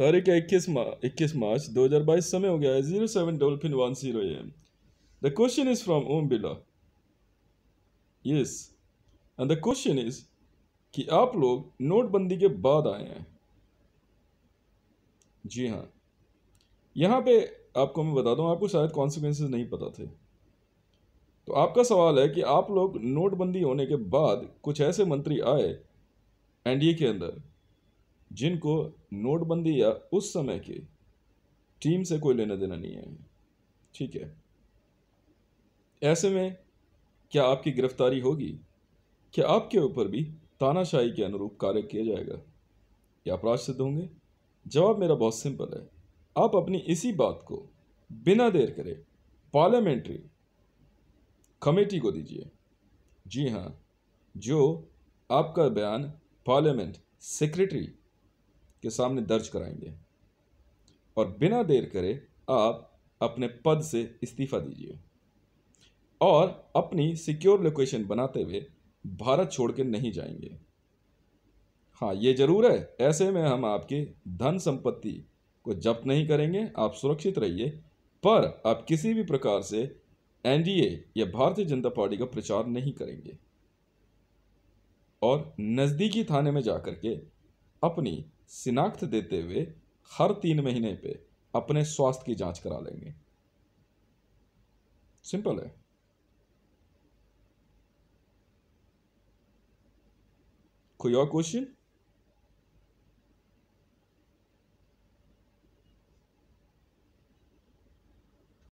तारीख इक्कीस इक्कीस मार्च दो हज़ार बाईस समय हो गया है zero seven double five one zero M the question is from Om Bila yes and the question is कि आप लोग नोटबंदी के बाद आए हैं जी हाँ यहाँ पे आपको मैं बता दूँ आपको शायद कॉन्सिक्वेंसेज नहीं पता थे तो आपका सवाल है कि आप लोग नोटबंदी होने के बाद कुछ ऐसे मंत्री आए एनडीए के अंदर जिनको नोटबंदी या उस समय की टीम से कोई लेना देना नहीं है ठीक है ऐसे में क्या आपकी गिरफ्तारी होगी क्या आपके ऊपर भी तानाशाही के अनुरूप कार्य किया जाएगा क्या अपराध सिद्ध होंगे जवाब मेरा बहुत सिंपल है आप अपनी इसी बात को बिना देर करे पार्लियामेंट्री कमेटी को दीजिए जी हाँ जो आपका बयान पार्लियामेंट सेक्रेटरी के सामने दर्ज कराएंगे और बिना देर करे आप अपने पद से इस्तीफा दीजिए और अपनी सिक्योर लोकेशन बनाते हुए भारत छोड़ के नहीं जाएंगे हाँ ये ज़रूर है ऐसे में हम आपकी धन संपत्ति को जब्त नहीं करेंगे आप सुरक्षित रहिए पर आप किसी भी प्रकार से एनडीए या भारतीय जनता पार्टी का प्रचार नहीं करेंगे और नज़दीकी थाने में जाकर के अपनी शिनाख्त देते हुए हर तीन महीने पे अपने स्वास्थ्य की जांच करा लेंगे सिंपल है कोई और क्वेश्चन